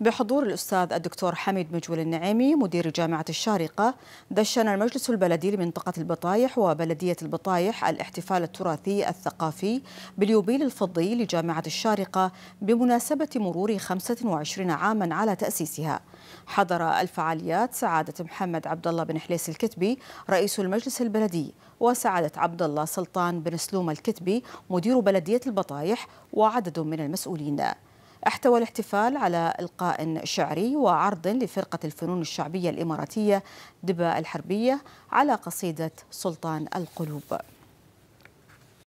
بحضور الأستاذ الدكتور حميد مجول النعيمي مدير جامعة الشارقة دشن المجلس البلدي لمنطقة البطايح وبلدية البطايح الاحتفال التراثي الثقافي باليوبيل الفضي لجامعة الشارقة بمناسبة مرور 25 عاما على تأسيسها حضر الفعاليات سعادة محمد عبد الله بن حليس الكتبي رئيس المجلس البلدي وسعادة عبد الله سلطان بن سلوم الكتبي مدير بلدية البطايح وعدد من المسؤولين احتوى الاحتفال على إلقاء شعري وعرض لفرقة الفنون الشعبية الإماراتية دبا الحربية على قصيدة سلطان القلوب